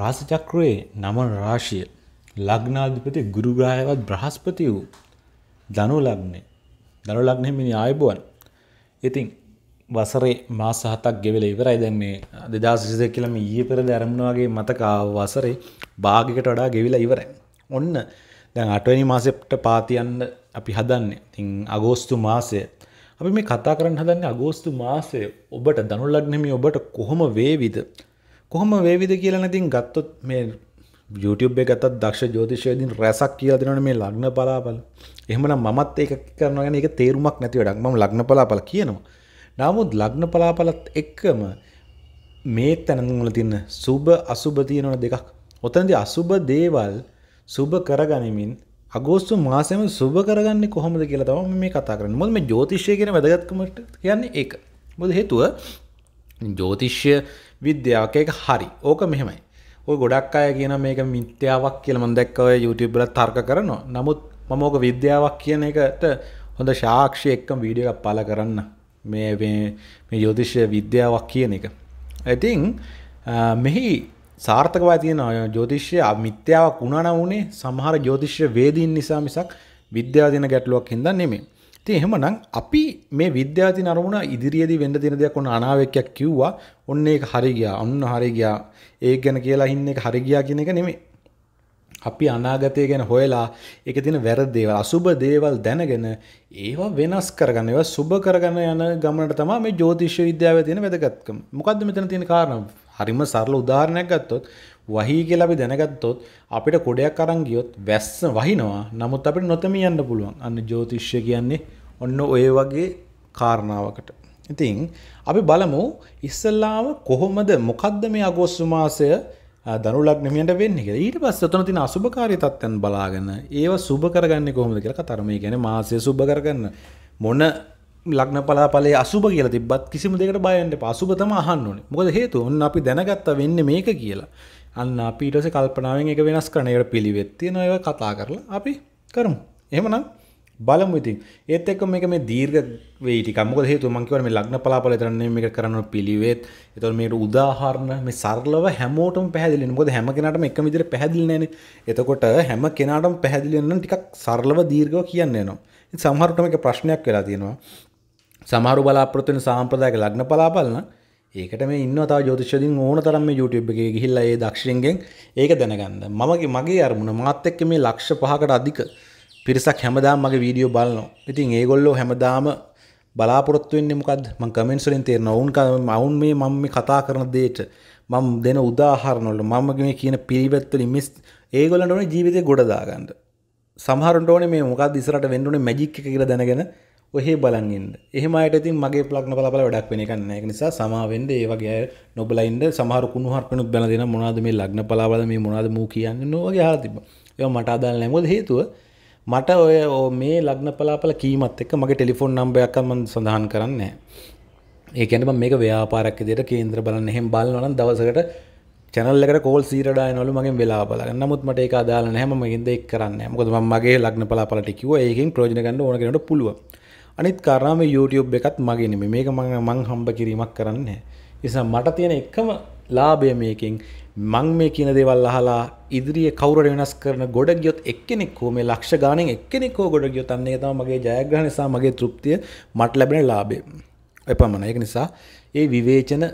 රාශි චක්‍රයේ නම රාශිය ලග්නාධිපති ගුරු ග්‍රහයවත් බ්‍රහස්පති වූ ධනු ලග්නේ ධනු ලග්නේ මිනි ආයුබෝවන්. ඉතින් වසරේ මාස හතක් ගෙවිලා ඉවරයි දැන් මේ 2022 කියලා මේ ඊයේ පෙරද ආරම්භන වගේ මතක ආව වසරේ භාගයකට වඩා ගෙවිලා ඉවරයි. ඔන්න දැන් 8 වෙනි මාසෙට පාතියන්න අපි හදන්නේ. ඉතින් අගෝස්තු මාසය අපි මේ කතා කරන්න හදන්නේ අගෝස්තු මාසයේ ඔබට ධනු ලග්නේ මේ ඔබට කොහොම වේවිද? කොහොම වේවිද කියලා ඉතින් ගත්තොත් මේ YouTube එකත් දක්ෂ ජෝතිෂයදින් රැසක් කියලා දෙනවනේ මේ ලග්න පලාපල. එහෙමනම් මමත් ඒක කරනවා ගැන ඒක තේරුමක් නැති වැඩක්. මම ලග්න පලාපල කියනවා. නමුත් ලග්න පලාපලත් එක්කම මේ තැනවල තියෙන සුබ අසුබ තියෙනවන දෙකක්. ඔතනදී අසුබ දේවල් සුබ කරගනිමින් අගෝස්තු මාසෙම සුබ කරගන්නේ කොහොමද කියලා තමයි මේ කතා කරන්නේ. මොකද මේ ජ්‍යොතිෂය කියන වැදගත්කම කියන්නේ ඒක. මොකද හේතුව ජෝතිෂ්‍ය විද්‍යාවක එක හරි ඕක මෙහෙමයි ඔය ගොඩක් අය කියන මේක මිත්‍යාවක් කියල මන් දැක්ක ඔය YouTubeුබල තර්ක කරනවා නමුත් මම ඕක විද්‍යාවක් කියන එකට හොඳ ශාක්ෂය එක්කම් වීඩිය එකක් පල කරන්න මේ මේ යෝතිෂ්‍ය විද්‍යාවක් කියන එක ඇතින් මෙහි සාර්ථකව තියෙන ජෝතිෂ්‍ය මිත්‍යාවක් උණන වනේ සමහර ජෝතිෂ්‍ය වේදීන් නිසා මිසක් විද්‍යාව දෙන ගැටලුවක් හිද නෙමේ ති එහෙමනම් අපි මේ විද්‍යාති නරමුණ ඉදිරියේදි වෙන්න තින දෙයක් ඔන්න අනාවක්යක් කිව්වා ඔන්න ඒක හරිගයා ඔන්න හරිගයා ඒ ගැන කියලා හින්න එක හරිගයා කියන එක නෙමේ අපි අනාගතය ගැන හොයලා එක තින වැරදේවල් අසුභ දේවල් දැනගෙන ඒවා වෙනස් කරගන්න ඒවා සුභ කරගන්න යන ගමනට තමා මේ ජෝතිශ්‍ය විද්‍යාව තියෙන වැදගත්කම මොකක්ද මෙතන තියෙන කාරණා හරිම සරල උදාහරණයක් ගත්තොත් වහී කියලා අපි දැනගත්තොත් අපිට කොඩයක් අරන් ගියොත් වැස්ස වහිනවා නමුත් අපිට නොතමියන්න පුළුවන් අන්න ජෝතිෂ්‍ය කියන්නේ ඔන්න ඔය වගේ කාරණාවකට. ඉතින් අපි බලමු ඉස්සල්ලාම කොහොමද මොකද්ද මේ අගෝස්තු මාසය දනු ලග්නමියන්ට වෙන්නේ කියලා. ඊට පස්සේ උතන තියෙන අසුභකාරී තත්ත්වයන් බලාගෙන ඒව සුබ කරගන්නේ කොහොමද කියලා කතර මේ කියන්නේ මාසය සුබ කරගන්න මොන ලග්න පලාපලේ අසුබ කියලා තිබ්බත් කිසිම දෙයකට බය වෙන්න එපා. අසුබ තමයි අහන්න ඕනේ. මොකද හේතුව ඔන්න අපි දැනගත්තා වෙන්නේ මේක කියලා. අන්න අපි ඊට පස්සේ කල්පනාවෙන් ඒක වෙනස් කරන ඒකට පිළිවෙත් තියෙනවා ඒක කතා කරලා අපි කරමු. එහෙමනම් බලමු ඉතින් ඒත් එක්ක මේක මේ දීර්ඝ වෙයි ටිකක් මොකද හේතුව මම කියවන මේ ලග්න පලාපල විතරනේ මේක කරන්න පිළිවෙත් ඒතකොට මේකට උදාහරණ මේ සරලව හැමෝටම පැහැදිලි වෙන මොකද හැම කෙනාටම එකම විදිහට පැහැදිලි නැහැනේ එතකොට හැම කෙනාටම පැහැදිලි වෙන නම් ටිකක් සරලව දීර්ඝව කියන්න වෙනවා ඉතින් සමහරට මේක ප්‍රශ්නයක් වෙලා තියෙනවා සමහරු බලාපොරොත්තු වෙන සාම්ප්‍රදායික ලග්න පලාපල නම් ඒකට මේ ඉන්න තා ජෝතිෂ්‍යදින් ඕන තරම් මේ YouTube එකේ ගිහිල්ලා ඒ දක්ෂිණෙන් ඒක දැනගන්න. මමගේ මගේ අරමුණ මාත් එක්ක මේ ලක්ෂ 5කට අධික පිරිසක් හැමදාම මගේ වීඩියෝ බලනවා. ඉතින් ඒගොල්ලෝ හැමදාම බලාපොරොත්තු වෙන්නේ මොකද්ද? මම කමෙන්ට්ස් වලින් තේරෙනවා. වුන් අවුන් මේ මම මේ කතා කරන දෙයට මම දෙන උදාහරණ වල මම මේ කියන පිළිවෙත් වලින් මිස් ඒගොල්ලන්ට ඕනේ ජීවිතේ ගොඩ දාගන්න. සමහරන්ට ඕනේ මේ මොකද්ද ඉස්සරහට වෙන්න ඕනේ මැජික් එක කියලා දැනගෙන ඔහේ බලන් ඉන්න. එහෙම අයට ඉතින් මගේ ප්ලග් නපලපල වැඩක් වෙන එකක් නෑ. ඒක නිසා සමා වෙන්න ඒ වගේ අය නොබලා ඉන්න සමහර කුණුහරුපෙනුත් බැලලා දෙන මොනවද මේ ලග්න පලාවල මේ මොනවද මූ කියන්නේ නෝ වගේ අහලා තිබ්බා. ඒවා මට අදාළ නෑ. මොකද හේතුව මට ඔය ඕ මේ ලග්න පලාපල කීමත් එක්ක මගේ ටෙලිෆෝන් නම්බයක්ම සඳහන් කරන්න ඒකැනම මේක ව්‍යාපාරක් දෙට කේන්ද්‍ර බලන්න එහෙම බලන්නන දවසකට චැනල්ලකට කෝල් සීරඩා නොලු මගේ වෙලා බල නමුත් මට එක අදාල හැම මගින්ද එක් කරන්න මොකද මගේ ලග්න පලාපලටිකිව ඒකින් ප්‍රෝජනගන්න ඕනකට පුළුව අනිත් කරාම YouTube එකත් මගේ නෙමේ මේක මඟ මං හම්බ කිරීමක් කරන්න නිසා මට තියෙන එකම ලාභය මේකින් මං මේ කියන දේවල් අහලා ඉදිරිිය කවර වෙනස් කරන ගොඩ ගියොත් එක්කෙනෙක්කෝ මේ ලක්ෂ ගානෙන් එක්කෙනෙක්කෝ ගොඩ ගියොත් අන්නේ තම මගේ ජයග්‍රහනිසා මගේ තෘප්තිය මට ලැබෙන ලාබේ එපමණ එක නිසා ඒ විවේචන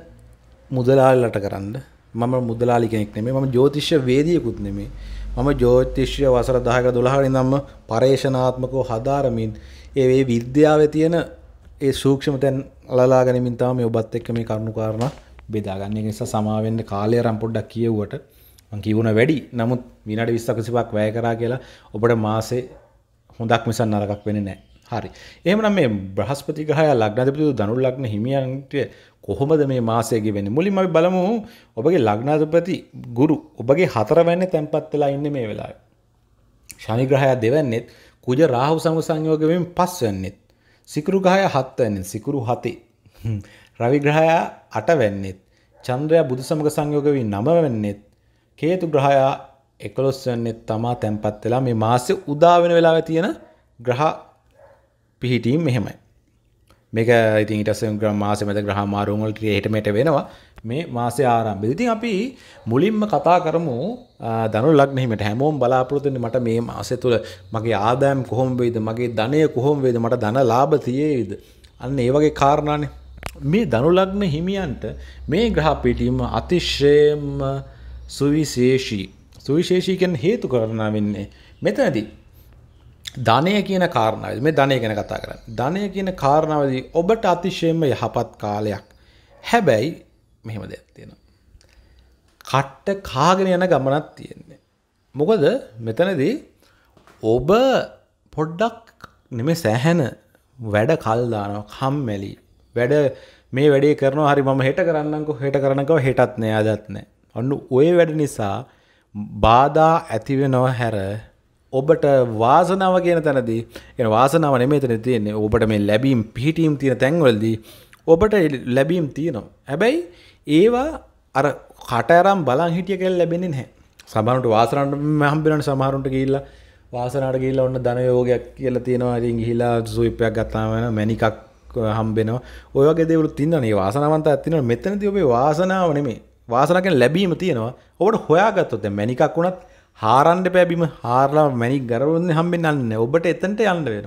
මුදලාලට කරන්න මම මුදලාලි කෙනෙක් නෙමේ මම ජෝතිශ්‍ය වේදියකුත් නෙමේ මම ජෝතිශ්‍ය වසර දහක දොළහරි නම්ම පර්ේෂනාත්මකෝ හදාරමින් ඒ ඒ විද්‍යාව තියෙන ඒ සූක්ෂම තැන් අලලා ගැනමින් තාම ඔබත් එක්ක මේ කරුණු කාරණ බෙදාගන්න නිසා සමාවෙන්න කාලය රම්පොඩ්ඩක් කියව්වට කිවුණ වැඩි නමුත් විනාට විස්සකසිපක් වැය කරා කියලා ඔබට මාසේ හොඳක් මිසන් නරකක් වෙන නෑ හරි එහමනම් මේ බ්‍රහස්පති ගහය ලක්නාධපතු දනු ලක්න හිමියන්ට කොහොමද මේ මාසයගේ වෙන මුලින්ම බලමු ඔබගේ ලග්නාධපති ගුරු ඔබගේ හතරවැන්න තැන්පත් වෙලා ඉන්න මේ වෙලා ශනිග්‍රහය දෙවන්නෙත් කුජ රාහු සමු සංයෝගවෙන් පස්වන්නෙත් සිකරු ගහය හත්වන්නේ සිකුරු හතේ රවිග්‍රහයා අටවැන්නෙත් චන්ද්‍රය බුදු සමග සංයෝගවී නමවැන්නෙත් කේතු ග්‍රහයා එකොස්වන්නේ තමා තැන්පත් වෙලා මේ මාසය උදාවෙන වෙලා තියෙන ග්‍රහ පිහිටීම් මෙහෙමයි මේක ඉතින් ඊට පස්සේ ග්‍රහ මාසෙ මැද ග්‍රහ මාරුන් වල ක්‍රියා හිටමෙට වෙනවා මේ මාසයේ ආරම්භය. ඉතින් අපි මුලින්ම කතා කරමු ධනු ලග්න හිමිට හැමෝම බලාපොරොත්තු වෙන්නේ මට මේ මාසය තුල මගේ ආදායම් කොහොම වෙයිද මගේ ධනය කොහොම වෙයිද මට ධන ලාභ තියේවිද අන්න ඒ වගේ කාරණානේ මේ ධනු ලග්න හිමියන්ට මේ ග්‍රහ පිටීම අතිශයම සුවිශේෂී සුවිශේෂී කියන්නේ හේතු කරනා වෙන්නේ මෙතනදී ධනය කියන කාරණාවද මේ ධනය ගැන කතා කරන්නේ ධනය කියන කාරණාවදී ඔබට අතිශයින්ම යහපත් කාලයක් හැබැයි මෙහෙම දෙයක් තියෙනවා කට්ට කාගෙන යන ගමනක් තියෙන්නේ මොකද මෙතනදී ඔබ පොඩ්ඩක් නෙමෙයි සෑහෙන වැඩ කල් දානවා කම්මැලි වැඩ මේ වැඩේ කරනවා හරි මම හෙට කරන්නම්කෝ හෙට කරනකව හෙටත් නෑ අදත් නෑ අන්න ඔය වැඩ නිසා බාධා ඇති වෙනව හැර ඔබට වාසනාව කියන තැනදී ඒ වාසනාව නෙමෙයි එතන තියෙන්නේ. ඔබට මේ ලැබීම් පිහිටීම් තියෙන තැන්වලදී ඔබට ලැබීම් තියෙනවා. හැබැයි ඒවා අර කටරම් බලන් හිටිය කියලා ලැබෙන්නේ නැහැ. සමහරවිට වාසනාවට හම්බෙනවනේ සමහරවිට ගිහිල්ලා වාසනාවට ගිහිල්ලා ඔන්න ධන යෝගයක් කියලා තියෙනවා. ඉතින් ගිහිල්ලා සුවිප්පයක් ගත්තාම වෙන මැනිකක් හම්බෙනවා. ඔය වගේ දේවලුත් තියෙනවා. මේ වාසනාවන්තයක් තියෙනවා. මෙතනදී ඔබේ වාසනාව නෙමෙයි. වාසනකෙන් ලැබීම තියෙනවා ඔබට හොයාගත්තොත් මැනිකක් වුණත් හාරන්ඩ පැබීම හාරලා මැනි ගරවන්න හම්බෙන් අන්න ඔබට එතන්ට යන්න වෙන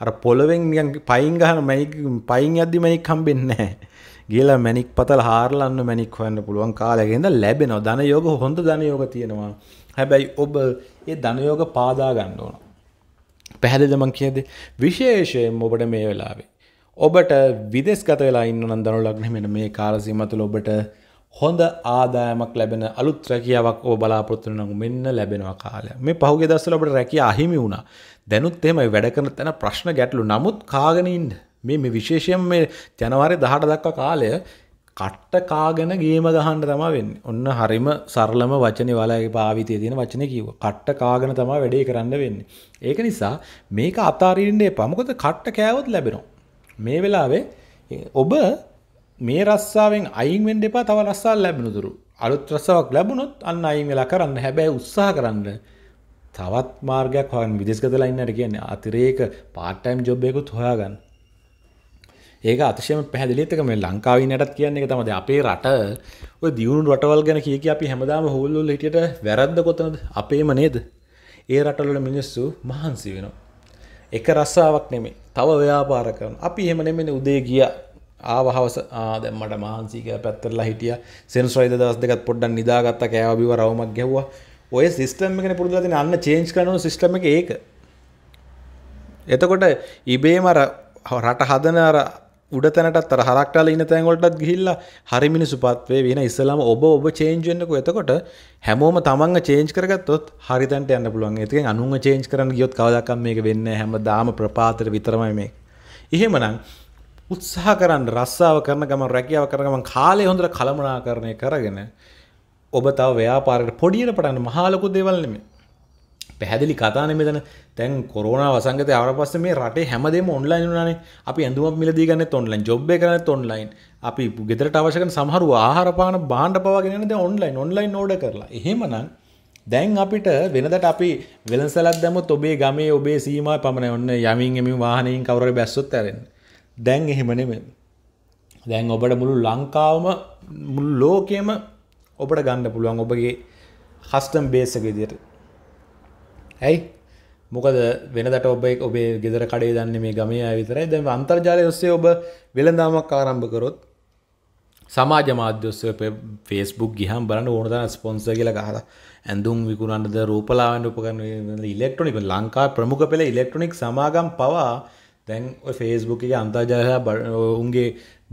අර පොළොවෙන් පයින් ගහන මැනික් පයින් අද්දි මැනික් හම්බෙන්නේ කියලා මැනික් පතල් හාරලන්න මැනික් හොන්න පුළුවන් කාලගෙන්ද ලැබෙන ධනයෝග හොඳ ධනයෝග තියෙනවා හැබැයි ඔබ ඒ ධනයෝග පාදා ගන්න ඕන පැහැදිදමක් කියද විශේෂයෙන් ඔබට මේ වෙලාවේ. ඔබට විදෙස් ගත වෙලා ඉන්න නන්දනු ලක්නෙ මෙට මේ කාලසිීමතුළ ඔබට හොඳ ආදායමක් ලැබෙන අලුත් රැකියාවක් ඔ බලාපොත්තුනක මෙන්න ලැබෙනවා කාලය මේ පහුගේ දස්සලට රැකිය අහිමි වුණා දැනුත් එෙමයි වැඩකන තැන ප්‍රශ්න ගැටලු නමුත් කාගෙනින්ට මේ මේ විශේෂයෙන් මේ ජනවාරි දහට දක්වා කාලය කට්ට කාගෙන ගේම ගහන්ඩ තම වෙන්න ඔන්න හරිම සරලම වචන වලගේ පාවිතය තියෙන වචන කිව කට්ට කාගෙන තම වැඩේ කරන්න වෙන්න ඒක නිසා මේක අතාරීන්නේ පමකොත කට්ට කෑවොත් ලැබෙනවා මේ වෙලාවේ ඔබ මේ රස්සාාවෙන් අයින් වෙන්ඩ එපා තව රස්සාල් ලැබෙනතුරු අලුත් රසාවක් ලැබුණොත් අන්න අයින් වෙලා කරන්න හැබැයි උත්සාහ කරන්න තවත් මාර්ගයක් හොයන් විදෙස්ගතලා ඉන්නට කියන්නේ අතිරේක පාට්ටයිම් ජොබ්යකුත් හොයාගන්න ඒක අතිශයම පැහැදිලිතක මේ ලංකාවන්නටත් කියන්නේ එක තමද අපේ රට ඔය දියුණු රටවල් ගැන කිය අපි හැමදාම හොල්ලුල් හිටියට වැරද්ද කොතනද අපේම නේද ඒ රටවලට මිනිස්සු මහන්සි වෙනවා එක රස්සාවක් නෙමේ තව ව්‍යාපාර කරන අපි එහෙම නෙමෙයි උදේ ගියා ආවහවස දැම්මට මහන්සික පැත්තරලා හිටිය සෙන්ස්්‍රයිද දස් දෙකත් පොඩ්ඩන් නිදාගත්ත කෑවබිව රවමක් ගැව්වා ඔය සිිස්ටම් එකන පුරදලතින අන්න චේන්ච් කනු සිිටම එක ඒක එතකොට ඉබේමර රට හදනර උඩතැනට හරක්ටල ඉන්න තැන්ගොලටත් ගිල්ලා හරි මිනිසු පත්වේ වෙන ඉස්සලාම ඔබ ඔබ චේන්ජෙන්න්නක එතකොට හැමෝම තමන් චේන්ච් කරගත්තොත් හරිතැන්ට යන්න පුළුවන් ඒතික අනුව චේන්ච් කරන ගියොත් කවදක්ම් මේක වෙන්න හැම දාම ප්‍රපාතර විතරමයි මේ එහෙමනම් උත්සාහ කරන්න රස්සාාව කරන ගම රැකියාව කරගම කාලය හොඳට කළමනා කරණය කරගෙන ඔබ තව ව්‍යාපාරට පොඩියට පටන්න මහාලොකු දෙවල්නෙමේ පැහැදිලි කතාන මෙතන තැන් කොරන වසගත අවරපස්ස මේ රටේ හැමදේම ඔන්ලයින් වනේ අපි ඇඳුමක් මිලදීගන්න ඔන්ලයින් ජොබ් කරන ඔන්ලයින් අපි ගෙදරට අවශකන සහරු ආහරපාන බාණ්ඩ පවාගෙනද ඔන්ලයින් ඔන්ලයින් නෝඩ කරලා එහෙමනම් දැන් අපිට වෙනදට අපි වෙලසලත් දැම ඔබේ ගමේ ඔබේ සීම පමණ ඔන්න යමින් එමින් වාහනයෙන් කවර බැස්සොත් ඇරෙන්නේ දැන් එහෙම නෙමෙයි. දැන් ඔබට මුළු ලංකාවම මුළු ලෝකෙම ඔබට ගන්න පුළුවන් ඔබගේ කස්ටම් බේසක විදියට. ඇයි? මොකද වෙනදට ඔබ ඔබේ ගෙදර කඩේ දන්නේ මේ ගමේ අය විතරයි. දැන් අන්තර්ජාලය ඔස්සේ ඔබ වෙළඳාමක් ආරම්භ කරොත් සමාජ මාධ්‍ය ඔස්සේ Facebook ගිහම් බලන්න ඕන තරම් ස්පොන්සර් කියලා ගහලා ඇඳුම් විකුණන්නද රූපලාවන්‍ය උපකරණ ඉලෙක්ට්‍රොනික ලංකා ප්‍රමුඛ පෙළ ඉලෙක්ට්‍රොනික සමාගම් පවා දැන් ෆේස්බුක අන්තර්ජාලය උන්ගේ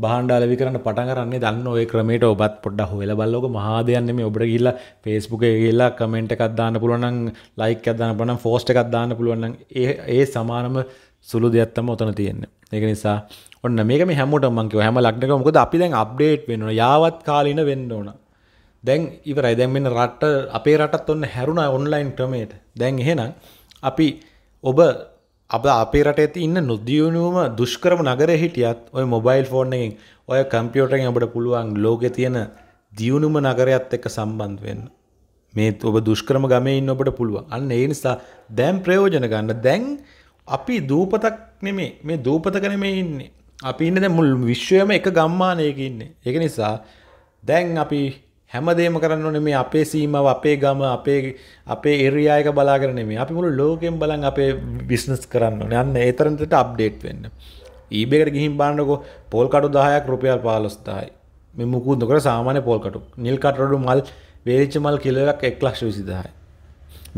බහන්ඩාලවි කරන්න පටන් කරන්නේ දන්න ඔය ක්‍රමට ඔබත් පොඩ්ඩ හොල බල්ලෝක මහාදයන්නේ මේ ඔබට ගිල්ල ෆේස්බුක ගේල්ලා කමෙන්ට් එකක්දාන්න පුළුවනන් ලයික් අදන්න පන ෆෝස්ට එකක්දාන්න පුළුවන්න ඒ සමානම සුළු දෙයක්ත්තම ඔතන තියෙන්න ඒක නිසා ඔන්න මේක හැමට මංකව හැම ලක්නක මොකද අපි දැන් අප්ඩේට් වෙන්න යාවත් කාලන වෙන්න ඕන දැන් ඉවරයි දැන් මෙන්න රට අපේ රටත් ඔන්න හැරුණ ඔන්ලයින් ක්‍රමේට දැන් එහෙනම් අපි ඔබ අප අපේ රටේ ඉන්න නොදියුණුවම දුෂ්කරම නගර හිටියත් ඔය මොබයිල් ෆෝර්නෙන් ඔය කම්පියෝටෙන් අපට පුළුවන් ලෝකෙ තියෙන දියුණුම නගරයත් එක්ක සම්බන්ධ වෙන්න මේ ඔබ දුෂ්කරම ගමයින්න ඔබට පුළුවන් අන්න ඒ නිසා දැම් ප්‍රයෝජන ගන්න දැන් අපි දූපතක් නෙමේ මේ දූපතක නෙමේ ඉන්නේ අපි ඉන්න දැ මුල් විශ්වයම එක ගම්මානයක ඉන්නේ එක නිසා දැන් අපි හැමදේම කරන්න ඕනේ මේ අපේ සීමාව අපේ ගම අපේ අපේ ඒරියා එක බලාගෙන නෙමෙයි. අපි මුළු ලෝකෙම බලන් අපේ බිස්නස් කරන්න ඕනේ. අන්න ඒ තරමට අප්ඩේට් වෙන්න. ඊබේකට ගිහින් බලන්නකෝ පොල් කටු 10ක් රුපියල් 15000යි. මේ මුකුත් නොකර සාමාන්‍ය පොල් කටු. නිල් කටරඩු මල් වේලිච්ච මල් කිලෝ එකක් 120000යි.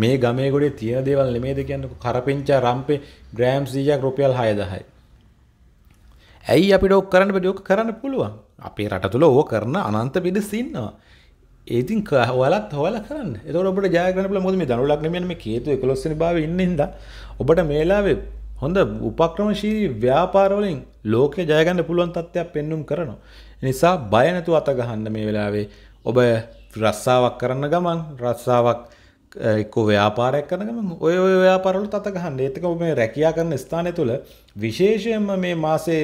මේ ගමේ ගොඩේ තියෙන දේවල් නෙමෙයිද කියන්නේ කරපිංචා රම්පේ ග්‍රෑම් 100ක් රුපියල් 6000යි. ඇයි අපිට ඕක කරන්න බැරි ඕක කරන්න පුළුවන්. අපේ රට තුල ඕක කරන අනන්ත පිරිස ඉන්නවා. ඒතින් හලත් හල කරන්න එතකොට ජයගන මොද මේ දනුලක් මෙම කේතු කොස්සන බව ඉන්නද ඔබට මේලාවේ හොඳ උපක්‍රමශීරී ව්‍යාපාරවලින් ලෝකය ජයගන්න පුළුවන් තත්ත්වයක් පෙන්නුම් කරනවා. නිසා බයනැතු අතගහන්න මේ වෙලාවේ ඔබ රස්සාාවක් කරන්න ගමන් රස්සාාවක් එක්කෝ ව්‍යාපාරයක් කරන ගම ඔය ඔය ව්‍යාපාරලු තතගහන්න ඒතක ඔබ මේ රැකයා කරන ස්ථානය තුළ විශේෂයෙන්ම මේ මාසේ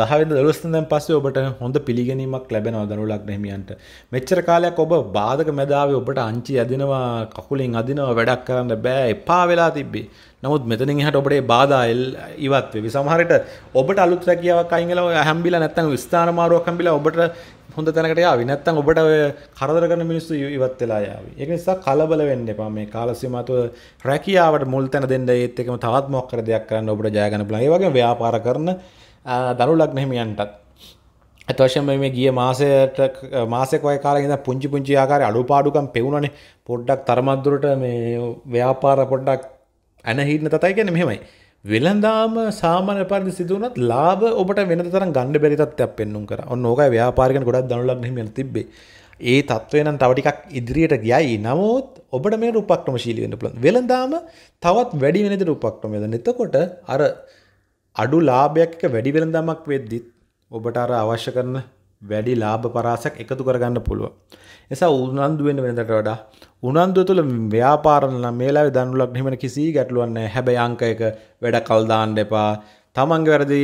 දහවෙද දලස්තනන් පස්සේ ඔබට හොඳ පිළිගැනීමක් ලැබෙනවා දනුලක් නහිමියන්ට මෙච්චර කාලයක් ඔබ බාධක මැදාවේ ඔබට අංචි අදිනවා කකුලින් අදිනවා වැඩක් කරන්න බෑ එපා වෙලා තිබ්බේ නමුත් මෙතනින් එහට ඔබට බාධා එල් ඉවත් වේ සමහරට ඔබට අලුත් රැකියාවක් අයිගල හැම්බිලා නැත්තන් ස්ථානමාරුවක් හම්බිලා ඔබට හොඳ තැනකට යාවි නැත්තම් ඔබට ඔය කරදර කරන මිනිස්සු ඉවත් වෙලා යාවි. ඒක නිසා කලබල වෙන්න එපා. මේ කාලසීමා තුළ රැකියාවට මුල් තැන දෙන්න ඒත් එකම තවත් මොකක් කර දෙයක් කරන්න ඔබට ජය ගන්න පුළුවන්. ඒ වගේම ව්‍යාපාර කරන දරු ලග්න හිමියන්ටත් ඇතවශම මේ ගිය මාසයට මාසකවය කාලගෙන පුංචි පුංචි ආකාර අඩුපාඩුකම් පෙවුණනේ පොඩ්ඩක් තරමත්දුරට මේ ව්‍යාපාර පොඩ්ඩක් ඇනහින්න තතයි ගැන මෙහෙමයි වෙළඳාම සාමාන්‍ය පරිදි සිදුවනත් ලාභ ඔබට වෙන තරම් ගන්න බැරි තත්ත්වයක් පෙන්වුම් කරා. ඔන්න ඕකයි ව්‍යාපාරිකයන් ගොඩක් දනුලක් හිමියන් තිබ්බේ. ඒ තත්ත්වය නම් තව ටිකක් ඉදිරියට ගියයි. නමුත් ඔබට මේ උපක්‍රමශීලී වෙන්න පුළුවන්. වෙළඳාම තවත් වැඩි වෙන විදිහට උපක්‍රම වෙන. එතකොට අර අඩු ලාභයක් එක වැඩි වෙළඳාමක් වෙද්දිත් ඔබට අර අවශ්‍ය කරන වැඩි ලාභ පරාසයක් එකතු කරගන්න පුළුවන්. එසා උනන්දු වෙන්න වෙනදට වඩා උනන්දුව තුළ ව්‍යාපාරණ මේලා දනුලක් හෙමන කිසි ගැටලුවන්න හැබැයි අංක එක වැඩ කල්දාන්න එපා තමන්ගේ වැරදි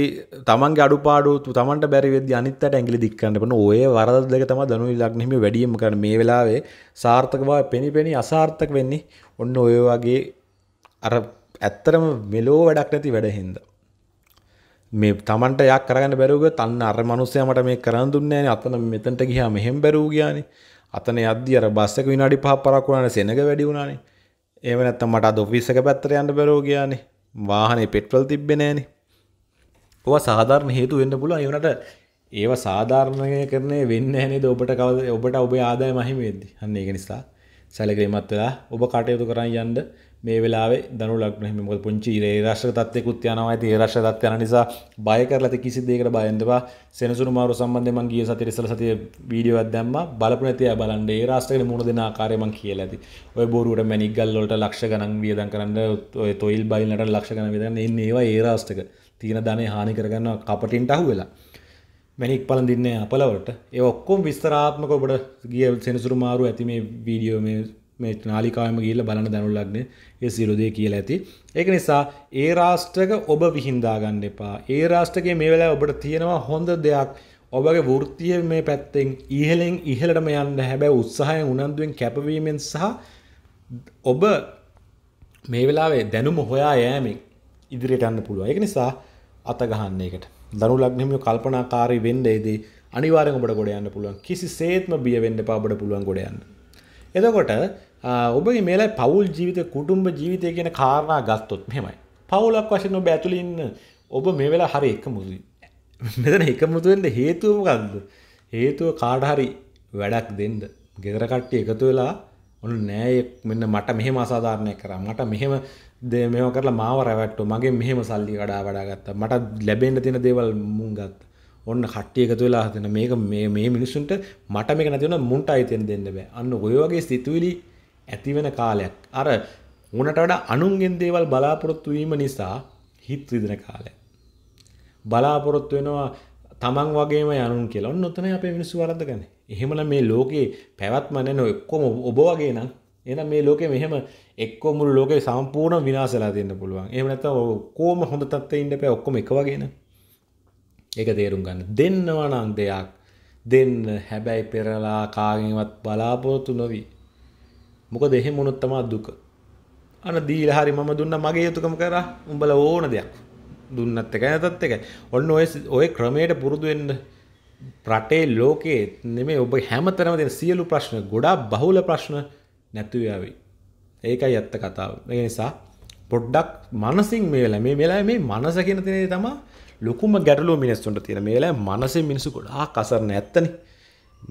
තමන්ගේ අඩුපාඩු තමන්ට බැරිවෙද අනිත්තට ඇගිලි දික්කන්න පන ඔය වරද දෙක තම දනු ලක්නෙම වැඩියම කර මේ වෙලාවේ සාර්ථකවා පෙනි පෙනි අසාර්ථක වෙන්නේ ඔන්න ඔය වගේ අර ඇත්තරම මෙලෝ වැඩක් නැති වැඩහින්ද. මේ තමන්ට යක් කරගන්න බැරුව තන්න අර මනුස්සයමට මේ කරන්න දුන්නේ අතන මෙතන්ට ගියා මෙහෙම බැරූ ගයානේ අතන අද අර බස්සක විනාඩි පහ පරක්ුණන සෙනක වැඩි වුණනේ ඒව නැත්තම් මට අද ඔෆිසක පැත්තර යන්න බැරෝ කියන්නේ වාහනේ පෙට්‍රල් තිබ්බෙනෑන ඔවා සාධාරණ හේතු වෙන්න පුළුව ඒවනට ඒව සාධාරණය කරනේ වෙන්න ඇනේ ඔබට කවද ඔබට ඔබේ ආදාය මහිමේදී අන්න ඒක නිසා සැලකීමත් වෙලා ඔබ කටයුතු කරන්න යන්න මේ වෙලාේ දනු ලක්න මොක පුංචි ඒ රශ්‍ර තත්යකුත් යනවා ඇති ඒ රශ්‍ර තත්යන නිසා බය කරලත කිසි දේකට බයන්දවා සෙනසුරු මාරු සම්බන්ධමන් ගිය සති රිසල සතිය වීඩියෝවත් දැම්ම බලපන ඇතිය බලන්ඩ ඒ රාස්ටකට මුණ දෙෙන ආකාරයමන් කියල ඇති ඔය බොරුට මැනිගල්ලොට ලක්ෂ ගනන් වියදන් කරන්න ඔය තොයිල් බයිල්ලට ලක්ෂ ගන විදන්න එන්නේ ඒවා ඒ රාස්ටක තියෙන ධනය හානි කරගන්න කපටින්ට අහු වෙලා මැනික් පල දින්න අපලවට ඒ ඔක්කොම් විස්තරාත්මක ඔබට ගිය සෙනසුරු මාරු ඇති මේ වීඩියෝ මේ මේ නාලිකාවම ගිහිල්ලා බලන්න දැනුල් ලග්නය ඒ සියලු දේ කියලා ඇති. ඒක නිසා ඒ රාෂ්ට්‍රක ඔබ විහිඳා ගන්න එපා. ඒ රාෂ්ට්‍රකයේ මේ වෙලාවේ ඔබට තියෙනවා හොඳ දෙයක්. ඔබගේ වෘත්තිය මේ පැත්තෙන් ඉහළෙන් ඉහළටම යන්න හැබැයි උත්සාහයෙන් උනන්දුවෙන් කැපවීමෙන් සහ ඔබ මේ වෙලාවේ දැනුම හොයා යෑමෙන් ඉදිරියට යන්න පුළුවන්. ඒක නිසා අත ගහන්න එකට. දනු ලග්නහිමියෝ කල්පනාකාරී වෙන්න ඒදී අනිවාර්යෙන් ඔබට ගොඩ යන්න පුළුවන්. කිසිසේත්ම බිය වෙන්න එපා ඔබට පුළුවන් ගොඩ යන්න. එතකොට ඔබගේ මේලයි පවුල් ජීවිත කුටුම්ඹ ජීවිතය කියන කාරණා ගත්තොත් මෙමයි පවුලක් වශයෙන් ඔබ ඇතුළින්න ඔබ මේ වෙලා හරි එක මුදුයි මෙතන එක මුතුවෙන්ද හේතුවම ගන්ද හේතුව කාඩහරි වැඩක් දෙන්ද ගෙදර කට්ටිය එකතු වෙලා ඔන්න නෑ මෙන්න මට මෙහෙම අසාධාරණය කරා මට මෙහෙම දේ මෙම කරලා මාව රැවැට්ටු මගේ මෙහෙම සල්ලි කඩා වඩා ගත්තා මට ලැබෙන්න තියෙන දේවල් මුන් ගත්තා ඔන්න කට්ටිය එකතු වෙලා හදන මේක මේ මේ මිනිස්සුන්ට මට මේක නැති වුණා මුන්ට අයිතියෙන් දෙන්න බෑ අන්න ඔය වගේ සිතුවිලි ඇති වෙන කාලයක් අර උනට වඩා අනුන්ගෙන් දේවල් බලාපොරොත්තු වීම නිසා හිත් විදින කාලය බලාපොරොත්තු වෙනවා තමන් වගේම යනුන් කියලා ඔන්න ඔතනයි අපේ මිනිස්සු වරද්දගන්නේ එහෙමනම් මේ ලෝකේ පැවැත්ම නැන ඔක්කොම ඔබ වගේ නම් එහෙනම් මේ ලෝකෙ මෙහෙම එක්කෝ මුළු ලෝකේ සම්පූර්ණ විනාශලා දෙන්න පුළුවන්. එහෙම නැත්නම් ඔක්කොම හොඳ තත්ත්වෙ ඉන්න බෑ ඔක්කොම එක වගේ නේ. ඒක තේරුම් ගන්න. දෙන්නවා නම් දෙයක් දෙන්න හැබැයි පෙරලා කාගෙන්වත් බලාපොරොත්තු නොවී මොකද එහෙම වුණොත් තමයි දුක. අන දීලා හරි මම දුන්නා මගේ යුතුයකම කරා උඹලා ඕන දෙයක්. දුන්නත් එකයි නැතත් එකයි. ඔන්න ඔය ඔය ක්‍රමයට පුරුදු වෙන්න රටේ ලෝකේ නෙමෙයි ඔබ හැමතැනම තියෙන සියලු ප්‍රශ්න ගොඩාක් බහුල ප්‍රශ්න නැතු වෙවි. ඒකයි ඇත්ත කතාව. ඒ නිසා පොඩ්ඩක් මනසින් මේ වෙලාව මේ වෙලාවේ මේ මනස කියන තැනේ තමයි ලොකුම ගැටලුව මිනිස්සුන්ට තියෙන. මේ වෙලාවේ මනසේ මිනිස්සු ගොඩාක් අසරණ ඇත්තනේ.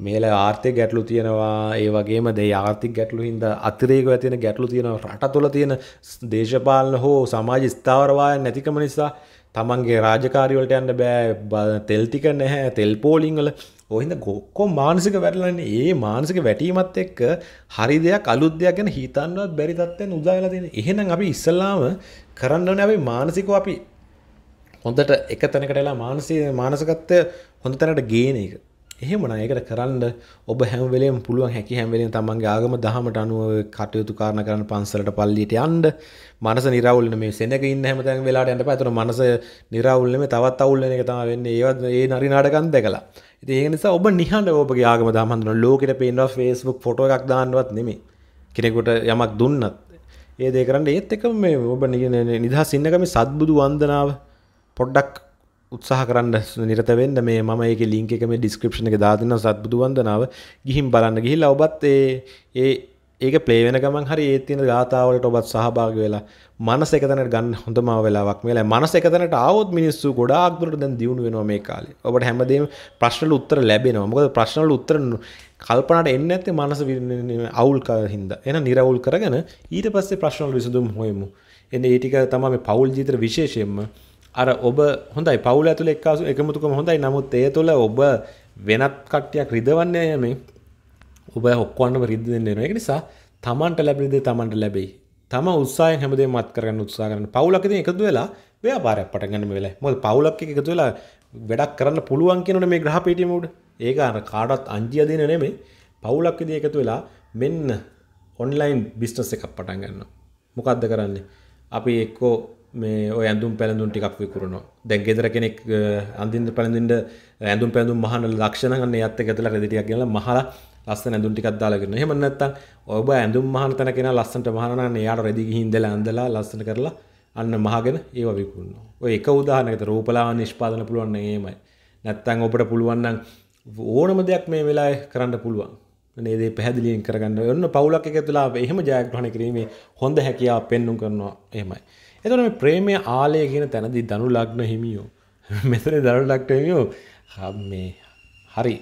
මේල ආර්ථය ගැටලු තියෙනවා ඒ වගේම දේ ආර්ථික ගැටලු හින්ද අතිරේක ඇතින ගැටලු තියෙන රට තුළ තියෙන දේශපාලන හෝ සමාජ ස්ථාවරවාය නැතිකම නිසා තමන්ගේ රාජකාරිවලට යන්න බෑ තෙල්ටික නැහැ තෙල් පෝලිංවල ඔහින්ද ගොක්කෝ මානසික වැටලන්නේ ඒ මානසික වැටීමත් එක්ක හරි දෙයක් අලුත් දෙයක් ගැන හිතන්නවත් බැරි තත්ත්වයෙන් උදාලා තියෙන. එහෙනම් අපි ඉස්සල්ලාම කරන්න ඕනේ අපි මානසිකව අපි හොඳට එක තැනකටලා මානසික මානසිකත්වය හොඳ තැනකට ගේන එක. එහෙමන ඒකට කරන්න ඔබ හැමවෙලේ පුළුවන් හැකි හැමවෙලෙන් තමන්ගේ ආගම දහමට අනුව කටයුතු කාරණ කරන්න පන්සලට පල්ලියට යන්ඩ මනස නිරවුල්න මේ සෙනක ඉන්න හැමතැන් වෙලාට ඇට පැතුන මනස නිරවුල්ලම තවත් අවුල්ලන එක තම වෙන්න ඒවත් ඒ නරි නාටකන් දැකලා ඉති ඒ නිසා ඔබ නිහඬ ඔබගේ ආගම දහමන්දන ලෝකට පේන්වා ෆේස්බුක් ෆොටෝ එකක් දාන්නවත් නෙමේ කෙනෙකුට යමක් දුන්නත් ඒ දෙකරන්න ඒත් එක මේ ඔබ නිදහ සින්නකම සත්බුදු වන්දනාව පොඩ්ඩක් උත්සාහ කරන්න නිරතවෙන්න මේ ම එක ලිංක එකම ඩිස්ක්‍රපෂණ එක දාතින සත්බුදුවන්දනාව ගිහිම් බලන්න ගිහි ලවබත් ඒ ඒ ඒක පලේවෙන ගමන් හරි ඒතින ගාතාවලට ඔබත් සහභාග වෙලා මනස එකතනට ගන්න හොඳම වෙලාවක් වෙලා මනස එකතනට අවුත් මිනිස්සු ගොඩාක්දුරට දැන් දියුණු වෙනවා මේ කාලේ ඔබට හැමදේම ප්‍රශ්නල උත්තර ලැබෙනවා මොකද ප්‍රශ්නල උත්තර කල්පනට එන්න ඇත්තේ මනස අවුල් හින්ද එන නිරවුල් කරගෙන ඊට පස්සේ ප්‍රශ්නල විසඳුම් හොයමු එන්න ඒටික තමයි පවුල් ජීතර විශේෂයෙන්ම අර ඔබ හොඳයි පවුල ඇතුළ එක්කාසු එකමුතුකම හොඳයි නමුත් ඒ තුළ ඔබ වෙනත් කට්ටියක් රිදවන්නේ යම ඔබ හොක්කොන්ටම රිද දෙන්නේ එක නිසා තමන්ට ලැබිදේ තමන්ට ලැබෙයි තම උත්සාය හැමදේ මත් කරන්න උත්සා කරන්න පවුලක් ඉතින් එකතු වෙලා ව්‍යාපාරයක් පටන් ගන්න වෙලාවයි මොකද පවුලක් එක්ක එකතු වෙලා වැඩක් කරන්න පුළුවන් කියනවනේ මේ ග්‍රහ පිටියම උඩ ඒක අර කාටවත් අංජිය දෙන නෙමෙයි පවුලක් ඉදිරිය එකතු වෙලා මෙන්න ඔන්ලයින් බිස්නස් එකක් පටන් ගන්නවා මොකද්ද කරන්නේ අපි එක්කෝ මේ ඔය ඇඳුම් පැළඳුම් ටිකක් විකරුණවා දැන් ගෙදර කෙනෙක් අඳින්ද පැළඳින්ට ඇඳුම් පැඳුම් මහන ලක්ෂණගන්න ඇත්ත ඇතල රෙදිටියක් කියල මහල ලස්ස ඇඳුම් ටිකක් දාලාගෙන හෙමනත්ත ඔබ ඇඳුම් මහන තැන කෙන ලස්සට මහනන්න යාට රෙදිග හින්දල ඇඳල ලස්සන කරලා අන්න මහගෙන ඒව විකුණ ඔය එක උදාහනකට රූපලාව නිෂ්පාදන පුළුවන්න ඒමයි නැත්තං ඔබට පුළුවන්නම් ඕනම දෙයක් මේ වෙලා කරන්න පුළුවන් නේදේ පැදිලියෙන් කරගන්න ඔන්න පවුලක් එක තුලා එහෙම ජයග්‍රහණ කිරීමේ හොඳ හැකියාව පෙන්නුම් කරනවා එහෙමයි එතන මේ ප්‍රේමය ආලය කියන තැනදී දනු ලග්න හිමියෝ මෙතන දනු ලග්න හිමියෝ මේ හරි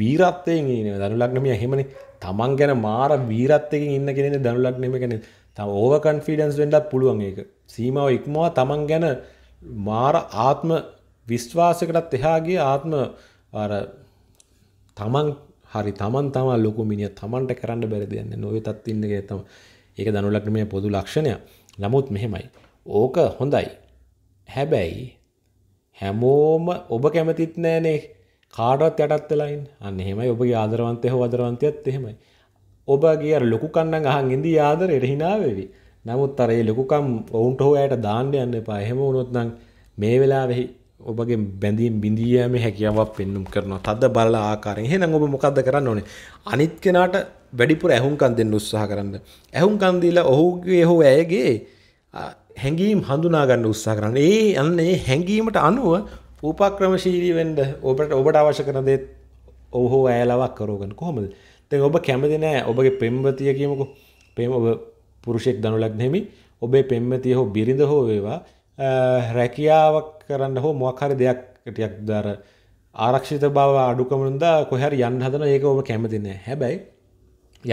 වීරත්වයෙන් ඉන්නේ දනු ලග්න මියා එහෙමනේ තමන් ගැන මාර වීරත්වයෙන් ඉන්න කෙනෙක් දනු ලග්න හිමියා කියන්නේ තව ඕවර් කන්ෆිඩන්ස් වෙන්නත් පුළුවන් ඒක සීමාව ඉක්මවා තමන් ගැන මාර ආත්ම විශ්වාසකටත් එහාගේ ආත්ම අර තමන් හරි තමන් තමා ලොකු මිනිිය තමන්ට කරන්න බැරි දෙයන්න නොව තත්තින්නගේ තම ඒක දනුලක්නමය පොදු ලක්ෂණය නමුත් මෙහෙමයි ඕක හොඳයි. හැබැයි හැමෝම ඔබ කැමතිත් නෑනේ කාටවත් යටත් වෙලායින් අන්න එහෙමයි ඔබගේ ආදරවන්තය හෝ ආදරවන්තයත් එහෙමයි. ඔබගේ අර ලොකු කන්නන් අහන් ඉඳී ආදරයට hina වෙවි. නමුත් අර ඒ ලොකුකම් ඔවුන්ට හෝ ඇයට දාන්න යන්න එපා. එහෙම වුණොත් නම් මේ වෙලාවේ ඔබගේ බැඳීම් බිඳී යෑමේ හැකියාවක් පෙන්눔 කරනවා. තද බල ආකාරයෙන්. එහෙනම් ඔබ මොකද්ද කරන්න ඕනේ? අනිත් කෙනාට වැඩිපුර ඇහුම්කන් දෙන්න උත්සාහ කරන්න. ඇහුම්කන් දීලා ඔහුගේ හෝ ඇයගේ හැඟීම් හඳුනා ගන්න උත්සාහ කරන්න. ඒ යන්නේ හැඟීමට අනුව උපක්‍රමශීලී වෙන්න ඔබට ඔබට අවශ්‍ය කරන දේ ඔව්හෝ ඇලවක් කරෝගන්න කොහොමද? දැන් ඔබ කැමති නෑ ඔබගේ පෙම්වතිය කියමුකෝ. පෙම් ඔබ පුරුෂයෙක් දනු ලග්නෙමි. ඔබේ පෙම්වතිය හෝ බිරිඳ හෝ වේවා රැකියාවක් කරන්න හෝ මොකක් හරි දෙයක් ටිකක් දාර ආරක්ෂිත බව අඩුකමනින්දා කොහරි යන්න හදන ඒක ඔබ කැමති නෑ. හැබැයි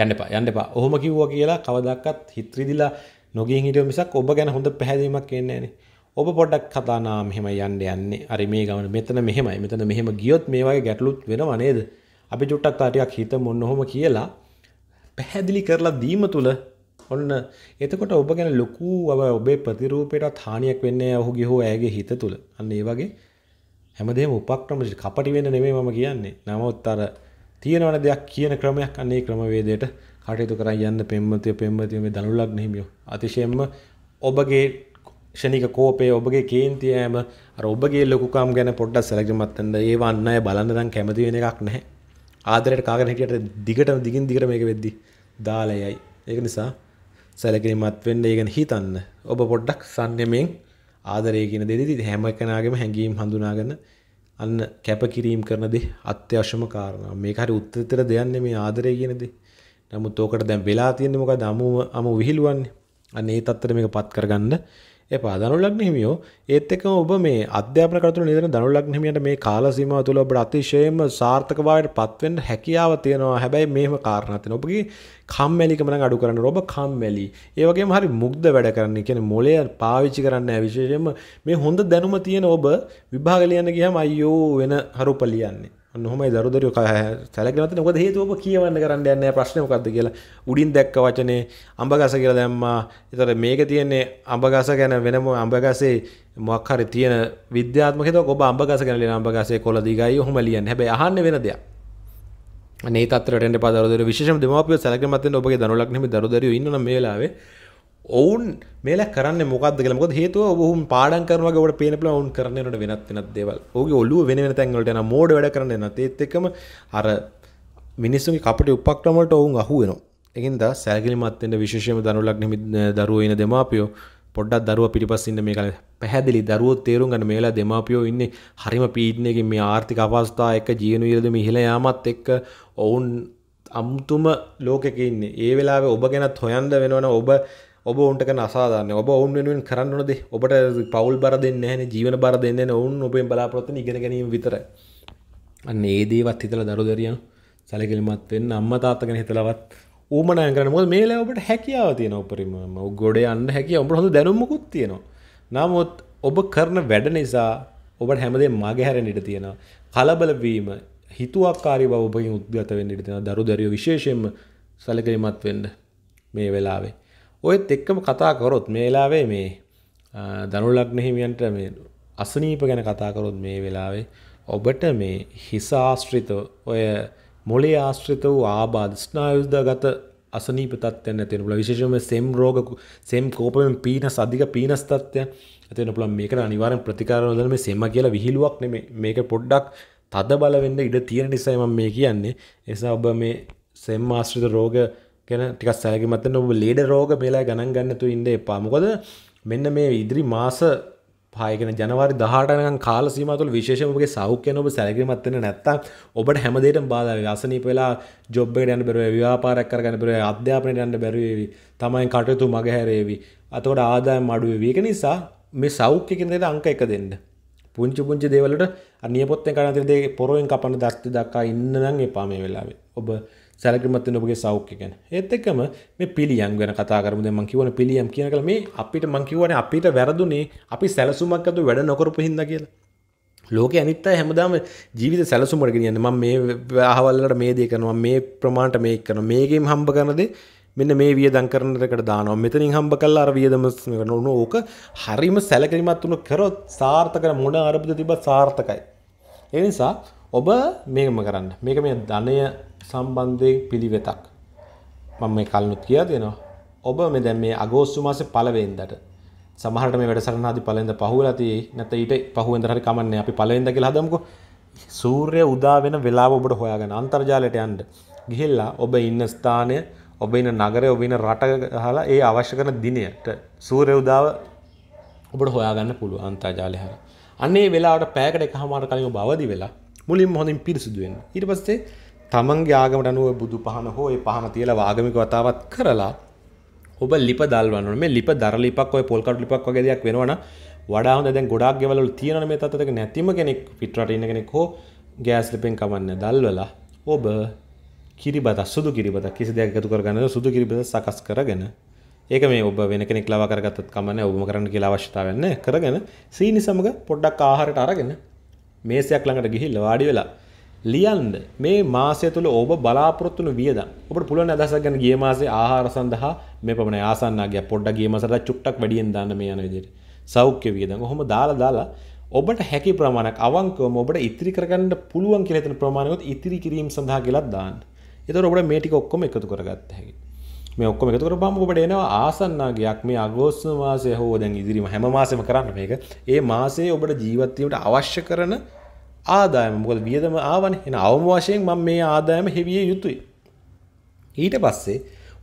යන්න එපා. යන්න එපා. ඔහොම කිව්වා කියලා කවදාවත් හිත්‍රිදිලා නොගින් හිටියෝ මිසක් ඔබ ගැන හොඳ පැහැදීමක් එන්නේ නැහනේ. ඔබ පොඩ්ඩක් කතා නා මෙහෙම යන්න යන්නේ. අර මේ ගමන මෙතන මෙහෙමයි. මෙතන මෙහෙම ගියොත් මේ වගේ ගැටලුත් වෙනව නේද? අපි චුට්ටක් තා ටිකක් හිතමු ඔන්න කියලා පැහැදිලි කරලා දීම තුල ඔන්න එතකොට ඔබ ගැන ලොකු ඔබේ ප්‍රතිරූපයටත් හානියක් වෙන්නේ ඔහුගේ හෝ ඇයගේ හිත තුල. අන්න ඒ වගේ හැමදේම උපක්‍රම කපටි වෙන්න නෙමෙයි මම කියන්නේ. නමුත් අර තියෙනවන දෙයක් කියන ක්‍රමයක් අන්න ඒ ක්‍රමවේදයට කටයුතු කරන්න යන්න පෙම්මතිය පෙම්මතිය මේ දනු ලග්න හිමියෝ අතිශයෙන්ම ඔබගේ ෂණික කෝපය ඔබගේ කේන්තියෑම අර ඔබගේ ලොකුකම් ගැන පොඩ්ඩක් සැලකිලිමත් වෙන්න ඒවා අන්න අය බලන්න නම් කැමති වෙන එකක් නැහැ ආදරයට කාගෙන හිටියට දිගටම දිගින් දිගට මේක වෙද්දි දාලයයි ඒක නිසා සැලකිලිමත් වෙන්න ඒ ගැන හිතන්න ඔබ පොඩ්ඩක් සංයමයෙන් ආදරය කියන දෙදෙදි හැම කෙනාගේම හැඟීම් හඳුනාගෙන අන්න කැපකිරීම කරන දේ අත්‍යවශ්‍යම කාරණා මේක හරි උත්තර දෙයක් නෙමේ ආදරය කියන දේ නමුත් ඕකට දැන් වෙලා තියෙන්නේ මොකද අමුම අමු විහිළුවන්නේ. අන්න ඒ தත්තර මේකපත් කරගන්න එපා. දනුලග්න හිමියෝ ඒත් එක්කම ඔබ මේ අධ්‍යාපන කටයුතු නිරත දනුලග්න හිමියන්ට මේ කාල සීමාව තුළ ඔබට අතිශයම සාර්ථකභාවයට පත්වෙන්න හැකියාව තියෙනවා. හැබැයි මේම කාරණා තියෙනවා. ඔබගේ කම්මැලිකම නම් අඩු කරන්න ඔබ කම්මැලි. ඒ වගේම හරි මුග්ධ වැඩ කරන්න. කියන්නේ මොළය පාවිච්චි කරන්න නැහැ. විශේෂයෙන්ම මේ හොඳ දැනුම තියෙන ඔබ විභාග ලියන්න ගියාම අයියෝ වෙන හරුප ලියන්නේ. නොහම දරුදර සැලකනත නොකද හේතුවක කියවන්න කරන්න යන්න ප්‍රශ්නයකක්ද කියලා උඩින් දැක්ක වචනේ අඹගස කියලා දැම්මා එතර මේක තියන්නේ අඹගස ගැන වෙනම අඹගසේ මොක්හරි තියෙන විද්‍යාත්මකත ඔබ අඹගස ගැන අඹගසේ කොල දිගයි හොම ලියන් හැබ අහන්න වෙන දෙයක් නේතර පදර විශෂ දෙමපිය සැලකමත ඔබගේ දනුලක්නම දරුදර ඉන්න මේලාවේ ඔවුන් මේල කරන්න මොකද කියලමක හේතුව ඔහුම් පාඩන් කරනක ට පේනපල ඔවන් කරනට වෙනත් වෙනත් දේවල් ඕගේ ඔල්ලුව වෙන තැන්වලට යන මෝඩ වැඩ කරන්න නත එත්තකම අර මිනිස්සුන් අපට උපක්ටමට ඔවුන් අහු වෙන එකින්ද සැගලිමත්ෙන්ට විශෂම දනුලක් නිමි දරුවන දෙමාපියෝ පොඩ්ඩක් දරුව පිටිපස්සන්න මේ කල පැහැදිලි දරුව තේරුම් ගන්න මේලා දෙමාපියෝ ඉන්න හරිම පීඩනයකින් මේ ආර්ථික අපස්ථා එක ජීවනවිලද මිහිල යාමත් එක්ක ඔවුන් අමුතුම ලෝකෙක ඉන්න ඒ වෙලාව ඔබ ගැනත් හොයන්ද වෙනවන ඔබ ඔබ ඔන්ට නසාධන ඔබ ඔවන් වෙනුවෙන් කරන්නනද ඔබට පවල් බර දෙන්න හැන ජීවන බර දෙන්න ඔවුන් ඔබෙන් බලාපොත්ත ඉගෙන ගැනීම විතර අන්න ඒදේවත් හිතල දරු දරියන් සැලකිලිමත් වෙන්න අම්ම තාත්තගෙන හිතලවත් ඕමනය කරන මොද මේලා ඔබට හැකියාව තියෙන උපරිම ගොඩ අන්න හැකිය ඔබට හොඳ දැනුම්මකුත් තියෙනවා නමුත් ඔබ කරන වැඩ නිසා ඔබට හැමදේ මගේ හැරෙන් ඉට තියෙනවා කලබලවීම හිතුවක්කාරි බව ඔබගේ උද්ගත වෙන්න ඉට තියෙන දරු දරියෝ විශේෂයෙන්ම සැලකිලිමත් වෙන්න මේ වෙලාවේ ඔයත් එක්කම කතා කරොත් මේ වෙලාවේ මේ ධනු ලග්න හිමියන්ට මේ අසනීප ගැන කතා කරොත් මේ වෙලාවේ ඔබට මේ හිස ආශ්‍රිත ඔය මොලේ ආශ්‍රිත වූ ආබාධ ස්නායුදාගත අසනීප තත්ත්වයන් ඇති වෙන පුළුවන් විශේෂයෙන්ම සෙම් රෝග සෙම් කෝපයෙන් පීනස් අධික පීනස් තත්ත්වයන් ඇති වෙන පුළුවන් මේකට අනිවාර්යෙන් ප්‍රතිකාර නොදන්න මේ සෙම කියලා විහිළුවක් නෙමෙයි මේක පොඩ්ඩක් තද බල වෙන්න ඉඩ තියෙන නිසා මම මේ කියන්නේ ඒ නිසා ඔබ මේ සෙම් ආශ්‍රිත රෝග ගැන ටික සැලකිමත ඔබ ලේඩ රෝග වෙලා ගණන් ගන්නතු ඉන්න එපා මොකද මෙන්න මේ ඉදිරි මාස පායගෙන ජනවාරි දහටනන් කාල සීමතුල විශේෂමගේ සෞඛ්‍යන ඔබ සැලකිමත්වෙන නැත්තම් ඔබට හැමදේට බාධාව අසනීප වෙලා ජොබ්බට යන්න බැරුවේ ව්‍යාපාරයක් කරගන්න බැරුවේ අධ්‍යාපනයට යන්න බැරුවේවි තමයි කටයුතු මගහැරේවි අතකොට ආදායම් අඩුවේ ඒක නිසා මේ සෞඛ්‍ය කියන දේට අංක එක දෙන්න පුංචි පුංචි දේවලට අනියපොත්තෙන් කරන දේ පොරොවෙන් කපන දස්ති දක්වා ඉන්න නම් එපා මේ වෙලාවේ ඔබ සැලකිමත් වෙන ඔබගේ සෞඛ්‍ය ගැන. ඒත් එක්කම මේ පිළියම් ගැන කතා කරමු. දැන් මම කියවන පිළියම් කියන කල මේ අපිට මම කියවනේ අපිට වැරදුනේ අපි සැලසුමක් අතව වැඩ නොකරපු හින්දා කියලා. ලෝක අනිත්ත හැමදාම ජීවිත සැලසුමට ගෙනියන්න මම මේ අහවල්ලට මේ දේ කරනවා මේ ප්‍රමාණයට මේක කරනවා මේකෙන් හම්බ කරනදේ මෙන්න මේ වියදම් කරන දෙකට දානවා මෙතනින් හම්බ කළා අර වියදම කරනවා ඕක හරීම සැලකිලිමත් වුණ කරොත් සාර්ථක මොන අරබුද තිබ්බත් සාර්ථකයි ඒ නිසා ඔබ මේකම කරන්න මේක මේ ධනය සම්බන්ධයෙන් පිළිවෙතක්. මම මේ කල්නුත් කියා දෙනවා. ඔබ මේ දැන් මේ අගෝස්තු මාසේ පළවෙනිදාට සමහරට මේ වැඩසටහන ආදි පළවෙනිදා පහුවලා තියෙයි. නැත්නම් ඊට පහුවෙන්දා හරි කමන්නේ. අපි පළවෙනිදා කියලා හදමුකෝ. සූර්ය උදා වෙන වෙලාව ඔබට හොයාගන්න. අන්තර්ජාලයට යන්න. ගිහිල්ලා ඔබ ඉන්න ස්ථානය, ඔබ ඉන්න නගරය, ඔබ ඉන්න රට ගහලා ඒ අවශ්‍ය කරන දිනයට සූර්ය උදාව ඔබට හොයාගන්න පුළුවන් අන්තර්ජාලය හරහා. අන්නේ වෙලාවට පෑයකට එකහමාර කලින් ඔබ අවදි වෙලා මුලින්ම හොඳින් පිරිසිදු වෙන්න. ඊට පස්සේ තමන්ගේ ආගමට අනුව බුදු පහන හෝ ඒ පහන තියලා ආගමික වතාවත් කරලා ඔබ ලිප දල්වන්න මේ ලිප දරලිපක් ඔය පොල්කට ලිපක් වගේ දෙයක් වෙනවනම් වඩා හොඳ දැන් ගොඩාක් ගෙවල් වල තියෙන මේ තත්ත්වයක නැතිම කෙනෙක් පිටරට ඉන්න කෙනෙක් හෝ ගෑස් ලිපෙන් කවන්න දල්වලා ඔබ කිරිබත සුදු කිරිබත කිසි දෙයක් එකතු කරගන්න සුදු කිරිබත සකස් කරගෙන ඒක මේ ඔබ වෙන කෙනෙක් ලවා කරගත්තත් කමන්නේ ඔබම කරන්න කියලා අවශ්‍යතාවයක් නැහැ කරගෙන සීනි සමග පොඩ්ඩක් ආහාරයට අරගෙන මේසයක් ළඟට ගිහිල්ලා වාඩි වෙලා ලියන්න මේ මාසය තුළ ඔබ බලාපොරොත්තුන වියද ඔබට පුළුවන් අදහසක් ගන්න ගිය මාසේ ආහාර සඳහා මේ පමණ ආසන්නගේ පොඩ්ඩක් ගිය මාසට චුට්ටක් වැඩියෙන් දාන්න මේ යන විදිහට සෞඛ්‍ය වියදම් ඔහොම දාලා දාලා ඔබට හැකි ප්‍රමාණයක් අවංකවම ඔබට ඉතිරි කරගන්න පුළුවන් කියලා හිතන ප්‍රමාණයවත් ඉතිරි කිරීම සඳහා කියලා දාන්න. ඒතකොට ඔබට මේ ටික ඔක්කොම එකතු කරගත්ත හැකි. මේ ඔක්කොම එකතු කරපුවාම ඔබට එනවා ආසන්නාගයක් මේ අගෝස්තු මාසය හෝ දැන් ඉදිරිම හැම මාසෙම කරන්න මේක. ඒ මාසයේ ඔබට ජීවත් වීමට අවශ්‍ය කරන ආදායම මොකද වියදම ආවනේ එහෙනම් අවම වශයෙන් මම මේ ආදායම හෙවිය යුතුයි ඊට පස්සේ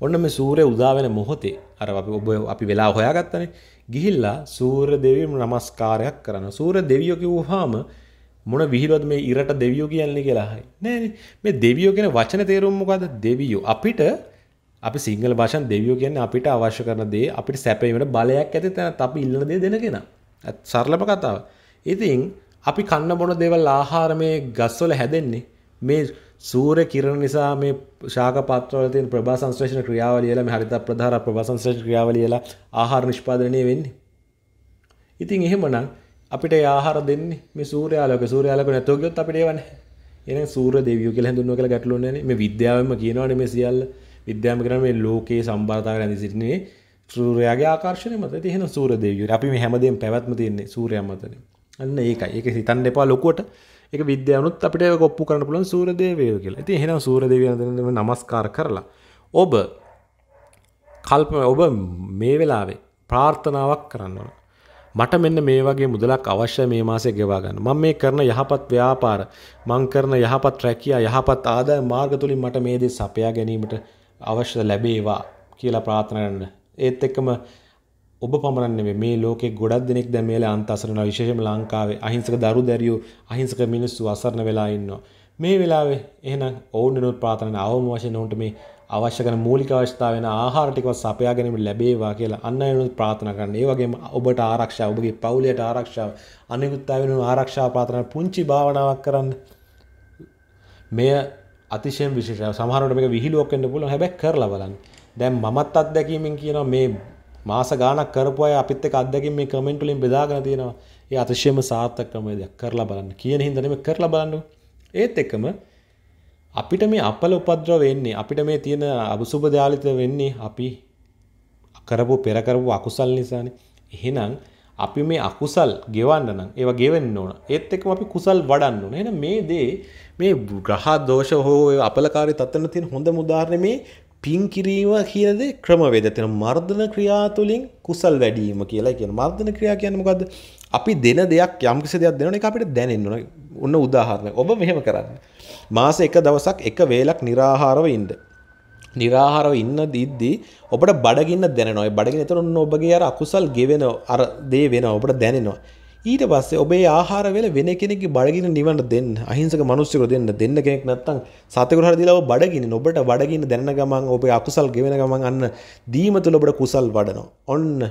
ඔන්න මේ සූර්ය උදා වෙන මොහොතේ අර අපි ඔබ අපි වෙලා හොයාගත්තනේ ගිහිල්ලා සූර්ය දෙවියන් නමස්කාරයක් කරනවා සූර්ය දෙවියෝ කිව්වහම මොන විහිළුවද මේ ඉරට දෙවියෝ කියන්නේ කියලා අහයි නෑනේ මේ දෙවියෝ කියන වචන තේරුම මොකද්ද දෙවියෝ අපිට අපි සිංහල භාෂාවෙන් දෙවියෝ කියන්නේ අපිට අවශ්‍ය කරන දේ අපිට සැපයීමට බලයක් ඇති තැනත් අපි ඉල්ලන දේ දෙන කෙනා සරලම කතාව ඉතින් අපි කන්න බොන දෙවල් ආහාර මේ ගස්වල හැදෙන්නේ මේ සූර කිරණ නිසා මේ ශාක පත්‍රවල තියෙන ප්‍රභා සංශ්ලේෂණ ක්‍රියාවලියලා මේ හරිත ප්‍රධාර ප්‍රභා සංශ්ලේෂණ ක්‍රියාවලියලා ආහාර නිෂ්පාදනය වෙන්නේ. ඉතින් එහෙමනම් අපිට ඒ ආහාර දෙන්නේ මේ සූර්යාලෝක සූර්යාලෝක නැතුව ගියොත් අපිට ඒව නැහැ. එහෙනම් සූර්ය දෙවියෝ කියලා හඳුන්වනවා කියලා ගැටලුවක් නැහැ නේ. මේ විද්‍යාවෙන්ම කියනවානේ මේ සියල්ල විද්‍යාම කරන මේ ලෝකයේ සම්බරතාවය රැඳී සිටින්නේ සූර්යාගේ ආකර්ශණය මත. ඉතින් එහෙනම් සූර්ය දෙවියෝ අපි මේ හැමදේම පැවැත්ම තියෙන්නේ සූර්යා මතනේ. අන්න ඒකයි ඒක හිතන්න එපා ලොකුවට ඒක විද්‍යාවනුත් අපිට ඒක ඔප්පු කරන්න පුළුවන් සූර්යදේවයෝ කියලා. ඉතින් එහෙනම් සූර්යදේවයන් දෙන්නම নমස්කාර කරලා ඔබ කල්ප ඔබ මේ වෙලාවේ ප්‍රාර්ථනාවක් කරන්න ඕන. මට මෙන්න මේ වගේ මුදලක් අවශ්‍ය මේ මාසේ ගෙවා ගන්න. මම මේ කරන යහපත් ව්‍යාපාර, මම කරන යහපත් රැකියා, යහපත් ආදායම් මාර්ග තුලින් මට මේ දේ සපයා ගැනීමට අවශ්‍ය ලැබේවා කියලා ප්‍රාර්ථනා කරන්න. ඒත් එක්කම ඔබ පමණන්නේ මේ ලෝක ගොඩක් දෙනෙක් දැමේල අන්තසරන විශේෂම ලංකාවේ අහිංසක දරු දැරියෝ අහිංසක මිනිස්සු අසරණ වෙලා ඉන්නවා. මේ වෙලාවේ එහෙනම් ඔවුන් නිරුත් පාතන අවම වශයෙන් ඔවුන්ට මේ අවශ්‍ය කරන මූලික අවස්ථා වෙන ආහාර ටිකව සපයා ගැනීම ලැබේවා කියලා අන්න අයනුත් ප්‍රාර්ථනා කරන්න. ඒ වගේම ඔබට ආරක්ෂාව, ඔබගේ පවුලයට ආරක්ෂාව, අනෙකුත් අය වෙනුවෙන් ආරක්ෂාව ප්‍රාර්ථනා පුංචි භාවනාවක් කරන්න. මෙය අතිශයින් විශේෂයි. සමහරවිට මේක විහිළුවක් වෙන්න පුළුවන්. හැබැයි කරලා බලන්න. දැන් මමත් අත්දැකීමෙන් කියනවා මේ මාස ගානක් කරපු අය අපිත් එක්ක අත්දැකීම් මේ කමෙන්ට් වලින් බෙදාගෙන තියෙනවා. ඒ අතිශයම සාර්ථක ක්‍රමවේදයක් කරලා බලන්න. කියන හින්දා නෙමෙයි කරලා බලන්න. ඒත් එක්කම අපිට මේ අපල උපද්‍රව වෙන්නේ අපිට මේ තියෙන අබසුබ දයාලිත වෙන්නේ අපි කරපු පෙර කරපු අකුසල් නිසානේ. එහෙනම් අපි මේ අකුසල් ගෙවන්න නම් ඒවා ගෙවෙන්න ඕන. ඒත් එක්කම අපි කුසල් වඩන්න ඕන. එහෙනම් මේ දේ මේ ග්‍රහ දෝෂ හෝ අපලකාරී තත්ත්වන තියෙන හොඳම උදාහරණය මේ පින් කිරීම කියද ක්‍රමවේද තියෙන මර්ධන ක්‍රියා තුලින් කුසල් වැඩිම කියලා කියන මර්ධන ක්‍රියා කියන්නේ මොකද්ද? අපි දෙන දෙයක් යම් කිසි දෙයක් දෙනවනේ ඒක අපිට දැනෙන්න ඕන. ඔන්න උදාහරණයක්. ඔබ මෙහෙම කරන්න. මාසේ එක දවසක් එක වේලක් निराහාරව ඉන්න. නිරාහාරව ඉන්න දිද්දි ඔබට බඩගින්න දැනෙනවා. ඒ බඩගින්න එතන ඔන්න ඔබගේ අර අකුසල් ගෙවෙන අර දේ වෙනවා. ඔබට දැනෙනවා. ඊට පස්සේ ඔබේ ආහාර වල වෙන කෙනෙක්ගේ බඩගින්න නිවන්න දෙන්න අහිංසක මිනිස්සුරු දෙන්න දෙන්න කෙනෙක් නැත්තම් සතෙකුට හරි දීලා ඔබ බඩගින්න ඔබට බඩගින්න දැනන ගමන් ඔබේ අකුසල් ගෙවෙන ගමන් අන්න දීම තුල ඔබට කුසල් වඩනවා ඔන්න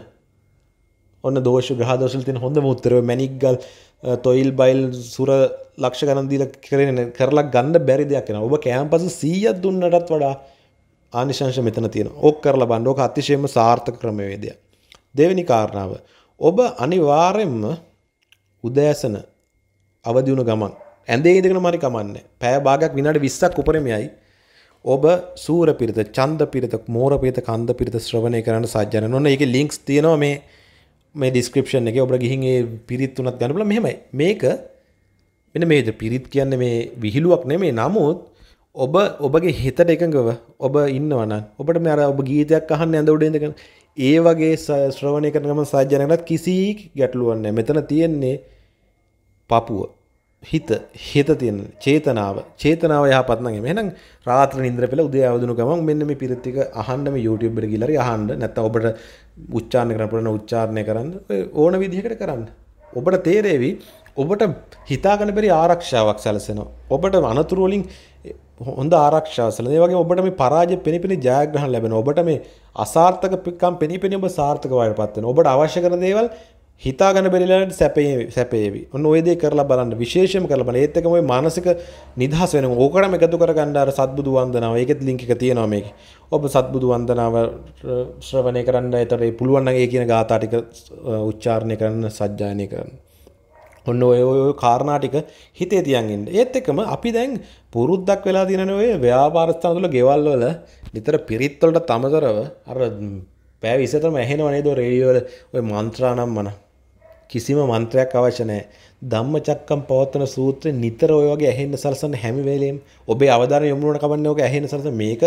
ඔන්න දෝෂ ග්‍රහදෝශල තින හොඳ මුත්තරව මැනික්ගල් තොයිල් බයිල් සුර ලක්ෂ ගණන්දීල කරන කරලා ගන්න බැරි දෙයක් එෙන ඔබ කෑම් පස සීයත් දුන්නටත් වඩා ආනිශංශ මෙතන තියෙන ඕක් කරලා බණ්ඩෝක අතිශයම සාර්ථක ක්‍රමවේදය. දෙවැනි කාරණාව. ඔබ අනිවාරෙන්ම උදෑසන අවදි වුණු ගමන් ඇඳේ ඉඳගෙන මරි කමන්නේ. පැය භාගයක් විනාඩි 20ක් උපරමයයි. ඔබ සූර පිරිත, ඡන්ද පිරිත, මෝර පිරිත, කන්ද පිරිත ශ්‍රවණය කරන්න සාජ්ජන. ඔන්න ඒකේ ලින්ක්ස් තියෙනවා මේ මේ ඩිස්ක්‍රිප්ෂන් එකේ. ඔබලා ගිහින් ඒ පිරිත් තුනත් ගන්න බලන්න. මෙහෙමයි. මේක මෙන්න මේද පිරිත් කියන්නේ මේ විහිළුවක් නෙමෙයි. නමුත් ඔබ ඔබගේ හිතට එකඟව ඔබ ඉන්නවනම් ඔබට මේ අර ඔබ ගීතයක් අහන්න ඇඳ උඩ ඉඳගෙන ඒ වගේ ශ්‍රවණය කරන ගමන් සාජ්ජනකටත් කිසි ගැටලුවක් නැහැ. මෙතන තියෙන්නේ පපුුව හිත හෙත තියෙන චේතනාව චේතනාව යහපත් නම් එහෙනම් රාත්‍රී නිින්දර පෙළ උදේ අවදිනු ගමන් මෙන්න මේ පිරිත්තික අහන්න මේ YouTube එකට ගිහලා හරි අහන්න නැත්නම් ඔබට උච්චාරණය කරන්න පුළුවන් උච්චාරණය කරන්න ඕන විදිහකට කරන්න ඔබට තේරෙවි ඔබට හිතාගන්න බැරි ආරක්ෂාවක් සැලසෙනවා ඔබට අනතුරු වලින් හොඳ ආරක්ෂාව සැලසෙනවා ඒ වගේ ඔබට මේ පරාජය පෙනිපෙනි ජයග්‍රහණ ලැබෙනවා ඔබට මේ අසාර්ථකකම් පෙනිපෙනි ඔබ සාර්ථක වඩපත් වෙනවා ඔබට අවශ්‍ය කරන දේවල් හිතාගන බෙරිලට සැපේ සැපේවි ඔන්න ඔයදේ කරලා බලන්න විශේෂම කරලබන ඒත්තකම මානසික නිදහස් වෙන ඕකටම එකතු කරගන්නඩ සත්බුදු වන්දනාව ඒකෙත් ලිංික තියෙනවා මේක ඔබ සත්බුදු වන්දනාව ශ්‍රවණය කරන්න එතරේ පුළුවන්න්නගේ කියන ගාතාටික උච්චාරණය කරන්න සජ්ජානය කරන්න ඔන්න ඔය ඔය කාරණාටික හිතේ තියන්ගන්න ඒත් එකම අපි දැන් පුරුද්දක් වෙලා තිනන ඔය ව්‍යාපාරස්ථාන තුළ ගෙවල්වල නිතර පිරිත්වලට තමතරව අර පෑ විසතම ඇහෙනවනේ දො රේඩියෝල ඔය මන්ත්‍රානම් මන කිසිම මන්ත්‍රයක් අවශ්‍ය නැහැ. ධම්මචක්කම් පවත්තන සූත්‍රය නිතර ඔය වගේ ඇහෙන්න සලසන හැම වෙලෙම ඔබේ අවධානය යොමු කරන කමන්නේ ඔක ඇහෙන්න සලසන මේක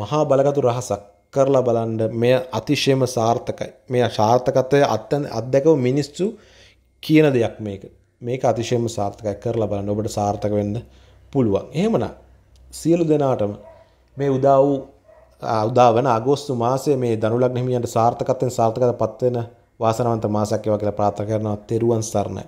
මහා බලගතු රහසක්. කරලා බලන්න මෙය අතිශයම සාර්ථකයි. මේ සාර්ථකත්වය අත්දැකව මිනිස්සු කියන දෙයක් මේක. මේක අතිශයම සාර්ථකයි කරලා බලන්න ඔබට සාර්ථක වෙන්න පුළුවන්. එහෙමනම් සියලු දෙනාටම මේ උදා වූ උදා වන අගෝස්තු මාසයේ මේ දනුලග්න හිමියන්ට සාර්ථකත්වයෙන් සාර්ථකව පත්වෙන වාසනාවන්ත මාසක් වේවා කියලා ප්‍රාර්ථනා කරනවා තෙරුවන් සරණයි